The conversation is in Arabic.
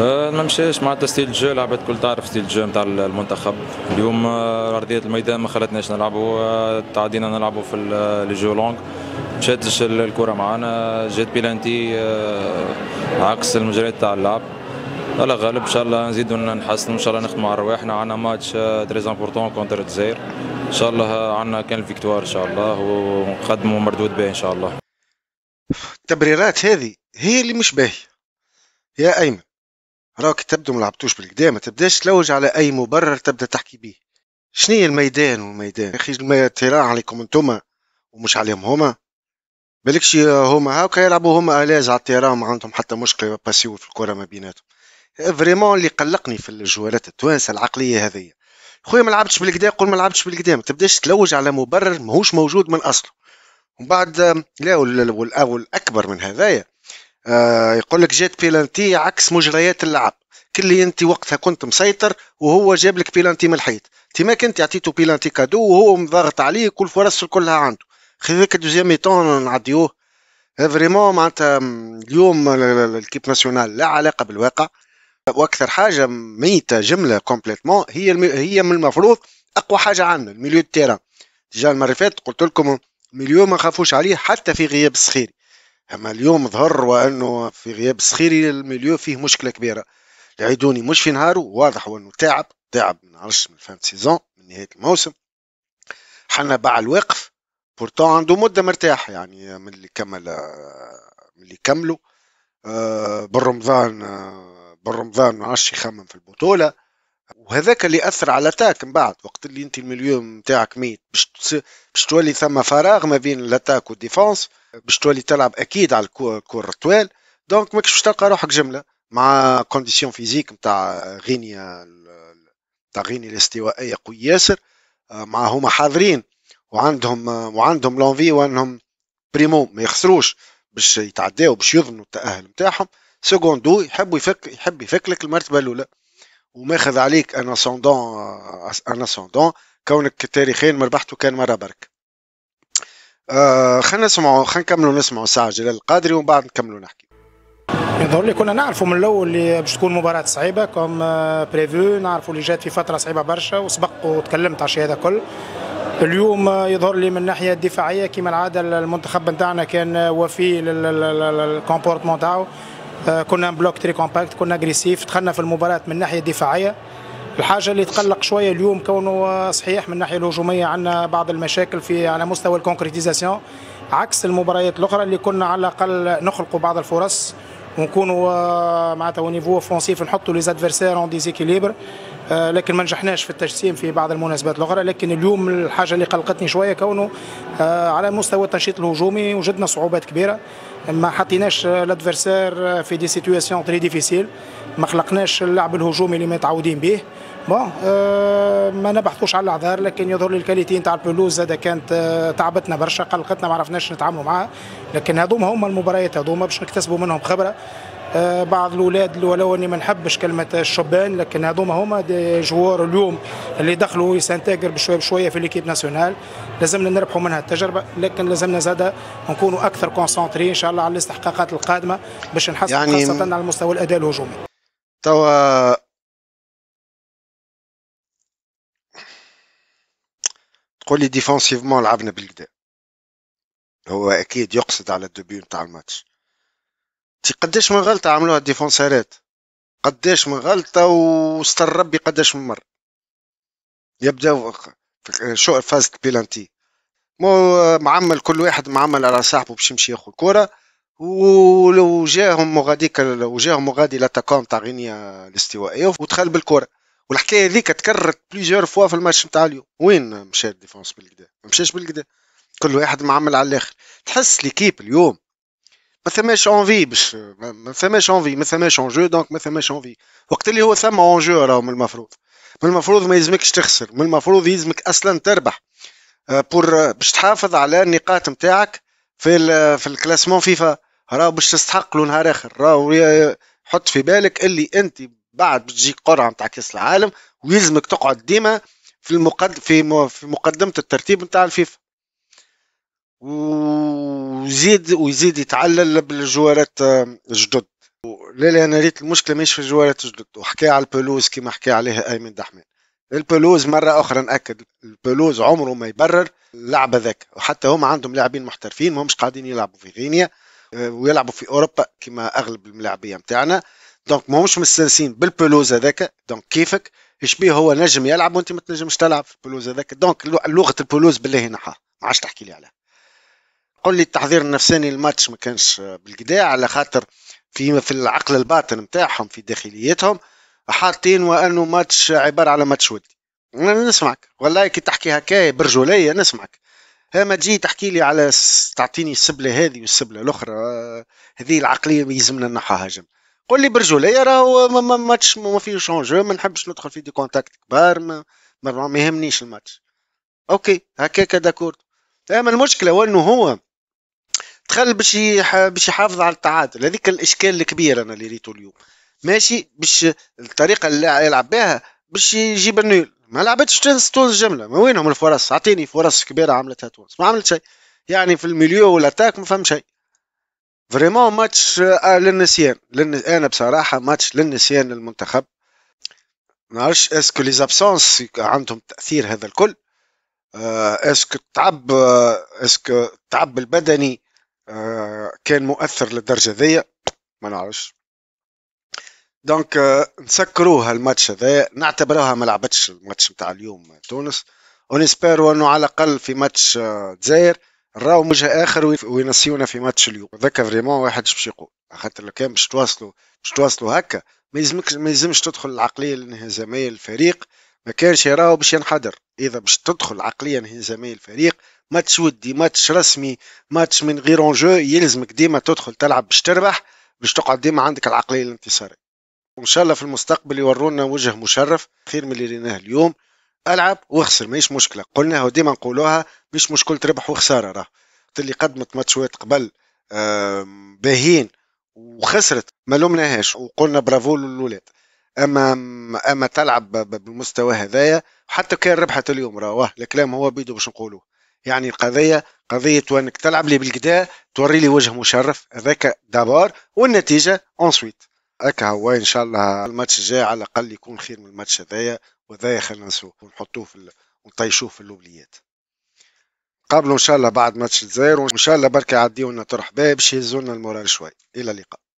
ما أه، مشاش معناتها ستيل جو لعبت الكل تعرف ستيل جو نتاع المنتخب اليوم ارضيه الميدان ما خلتناش نلعبوا أه، تعدينا نلعبوا في لي جو لونغ مشاتش الكره معانا جات بيلانتي أه، عكس المجريات تاع اللعب على غالب ان شاء الله نزيدوا نحسنوا ان شاء الله نخدموا على رواحنا عندنا ماتش تريز امبورتون كونتر الجزائر ان شاء الله عندنا كان فيكتوار ان شاء الله ونقدموا مردود باهي ان شاء الله التبريرات هذه هي اللي مش باهيه يا ايمن راك تبدو ملعبتوش بالكدا ما تبداش تلوج على اي مبرر تبدا تحكي شنو هي الميدان والميدان اخي التراع عليكم انتوما ومش عليهم هما بالكش هما هاكا يلعبوا هما الاز على التيران ما عندهم حتى مشكله باسيو في الكره ما بيناتهم فريمون اللي قلقني في الجوالات التوانسه العقليه هذه خويا ما لعبتش بالكدا قول ما لعبتش بالكدا ما تبداش تلوج على مبرر ماهوش موجود من اصله ومن بعد لا والاكبر من هذايا آه يقول لك جات بيلانتي عكس مجريات اللعب كل انت وقتها كنت مسيطر وهو جاب لك بيلانتي من الحيط انت ما كنت اعطيته بيلانتي كادو وهو مضغط عليه كل فرص كلها عنده خذيك الدوزيام ايتون نعديوه آه، فريمون معناتها اليوم الكيب ناسيونال لا علاقه بالواقع واكثر حاجه ميته جمله كومبليتمون هي هي من المفروض اقوى حاجه عندنا الميليو تيران ديجا المره فاتت قلت لكم مليون ما خافوش عليه حتى في غياب الصخيري اما اليوم ظهر وانه في غياب سخيري المليو فيه مشكله كبيره العيدوني مش في نهاره واضح وانه تعب تعب من عرش من فان سيزون من نهايه الموسم حنا باع الوقف بورتو عنده مده مرتاح يعني من اللي كمل من اللي كملوا آه، بالرمضان آه، بالرمضان ما عادش يخمم في البطوله وهذاك اللي اثر على تاك من بعد وقت اللي انت المليون نتاعك ميت باش باش تولي ثم فراغ ما بين الاتاك والديفونس باش تولي تلعب اكيد على الكور الطوال دونك ماكش باش تلقى روحك جمله مع كونديسيون فيزيك نتاع غينيا نتاع غينيا الاستوائيه قوي ياسر آه، مع هما حاضرين وعندهم آه، وعندهم لونفي وانهم بريمو ما يخسروش باش يتعداو باش يضمنوا التاهل نتاعهم سكوندو يحبوا يفك يحب يفك لك المرتبه الاولى وماخذ عليك ان اسوندون ان اسوندون كونك تاريخيا ما ربحتو كان مره برك آه، خلينا نسمعوا خلينا نكملوا نسمعوا ساعه جلال القادري ومن بعد نكملوا نحكي يظهر لي كنا نعرفوا من الاول اللي باش تكون مباراه صعيبه كوم بريفيو آه، نعرفوا اللي جات في فتره صعيبه برشا وسبق وتكلمت على الشيء هذا كل اليوم آه، يظهر لي من الناحيه الدفاعيه كما العاده المنتخب نتاعنا كان وفي للكومبورتمون تاعو كنا بلوك تري كومباكت كنا اجريسيف دخلنا في المباراه من الناحيه الدفاعيه الحاجه اللي تقلق شويه اليوم كونه صحيح من الناحيه الهجوميه عندنا بعض المشاكل في على مستوى الكونكريتيزاسيون عكس المباريات الاخرى اللي كنا على الاقل نخلقوا بعض الفرص ونكونوا آه، معناتها ونيفو اوفونسيف نحطوا لي زادفيرسير اون ديزيكيليبر لكن ما نجحناش في التجسيم في بعض المناسبات الاخرى لكن اليوم الحاجه اللي قلقتني شويه كونه آه، على مستوى التنشيط الهجومي وجدنا صعوبات كبيره ما حطيناش لادفيرسير في دي سيتوياسيون تري ديفيسيل ما خلقناش اللعب الهجومي اللي متعودين به بون أه ما نبحثوش على الاعذار لكن يظهر لي الكاليتي نتاع البلوز زاد كانت أه تعبتنا برشا قلقتنا ما عرفناش نتعاملوا معاها لكن هذوما هما المباريات هذوما باش نكتسبوا منهم خبره أه بعض الاولاد ولو اني ما نحبش كلمه الشبان لكن هذوما هما دي جوار اليوم اللي دخلوا يسانتاجر بشويه بشويه في ليكيب ناسيونال لازمنا نربحوا منها التجربه لكن لازمنا زاده نكونوا اكثر كونسونتري ان شاء الله على الاستحقاقات القادمه باش نحسن يعني خاصه على مستوى الاداء الهجومي توا تقول لي ديفونسيفمون لعبنا بالكدا هو اكيد يقصد على الدوبي نتاع الماتش تي قداش من غلطه عملوها الديفونسيرات قداش من غلطه وستر ربي قداش من مره يبداو شو فاز بيلانتي مو معمل كل واحد معمل على صاحبه باش يمشي ياخذ كره ولو جاهم غاديك وجاهم مغادي لاتاكون تاع غينيا الاستوائيه ودخل بالكره والحكايه هذيك تكررت بليزيور فوا في الماتش نتاع اليوم وين مشى الديفونس بالكدا ما مشاش بالكدا كل واحد معمل على الاخر تحس ليكيب اليوم ما ثماش اونفي باش ما ثماش اونفي ما ثماش اونجو دونك ما ثماش اونفي وقت اللي هو ثما اونجو راهو من المفروض من المفروض ما يلزمكش تخسر من المفروض يلزمك اصلا تربح بور آه، باش تحافظ على النقاط نتاعك في في الكلاسمون فيفا راهو باش تستحق له نهار اخر راهو حط في بالك اللي انت بعد بتجيك قرعه نتاع كاس العالم ويلزمك تقعد ديما في المقدم في في مقدمه الترتيب نتاع الفيفا ويزيد ويزيد يتعلل بالجوارات الجدد آه، لا لا انا ريت المشكله مش في الجوارات الجدد وحكى على البلوز كما حكى عليها ايمن دحمان البلوز مرة أخرى نأكد البلوز عمره ما يبرر اللعب ذاك وحتى هم عندهم لاعبين محترفين ما همش قاعدين يلعبوا في غينيا آه، ويلعبوا في أوروبا كما أغلب الملاعبية متاعنا دونك ماهوش مستانسين بالبلوز هذاك دونك كيفك شبيه هو نجم يلعب وانت ما تنجمش تلعب في البلوز هذاك دونك لغه البلوز بالله نحاها ما عادش تحكي لي عليها قل لي التحضير النفساني للماتش ما كانش بالقدا على خاطر في في العقل الباطن نتاعهم في داخليتهم حاطين وانه ماتش عباره على ماتش ودي انا نسمعك والله كي تحكي هكايا برجوليه نسمعك ما تجي تحكي لي على تعطيني السبله هذه والسبله الاخرى هذه العقليه يلزمنا نحاها جنب قول لي برجوليه راهو ما ماتش ما فيهوش جو ما نحبش ندخل في دي كونتاكت كبار ما, ما يهمنيش الماتش اوكي هكاك داكور اما المشكله هو انه هو دخل باش باش يحافظ على التعادل هذيك الاشكال الكبير انا اللي ريته اليوم ماشي باش الطريقه اللي يلعب بها باش يجيب النيل ما لعبتش تونس تونس جمله ما وينهم الفرص اعطيني فرص كبيره عملتها تونس ما عملت شيء يعني في الميليو تاك ما فهم شيء فريمون ماتش للنسيان انا بصراحه ماتش للنسيان للمنتخب ما نعرفش اسكو لي زابسونس عندهم تاثير هذا الكل اسكو التعب اسكو التعب البدني كان مؤثر للدرجه ذي ما نعرفش دونك نسكروها الماتش هذا نعتبروها ما لعبتش الماتش نتاع اليوم تونس ونسبيرو انه على الاقل في ماتش الجزائر راهو وجه اخر وينسيونا في ماتش اليوم هذاك فريمون واحد باش يقول خاطر لو كان باش تواصلوا باش تواصلوا هكا ما يلزمكش ما يلزمش تدخل العقليه الانهزاميه للفريق ما كانش يراو باش ينحدر اذا باش تدخل عقليه انهزاميه للفريق ماتش ودي ماتش رسمي ماتش من غير اون جو يلزمك ديما تدخل تلعب باش تربح باش تقعد ديما عندك العقليه الانتصاريه وان شاء الله في المستقبل يورونا وجه مشرف خير من اللي ريناه اليوم العب واخسر ماهيش مشكله قلناها وديما نقولوها مش مشكله ربح وخساره راه اللي قدمت ماتشات قبل باهين وخسرت ما لومناهاش وقلنا برافو للولاد اما اما تلعب بالمستوى هذايا حتى كان ربحت اليوم راه الكلام هو بيدو باش نقولوه يعني القضيه قضيه وانك تلعب لي بالكدا توري لي وجه مشرف هذاك دابور والنتيجه اونسويت هكا هو ان شاء الله الماتش الجاي على الاقل يكون خير من الماتش هذايا وذا خلينا نسوه ونحطوه في ونطيشوه في اللوبليات قابلوا ان شاء الله بعد ماتش الجزائر وان شاء الله بركي يعديونا طرح باب باش يهزونا المورال شوي الى اللقاء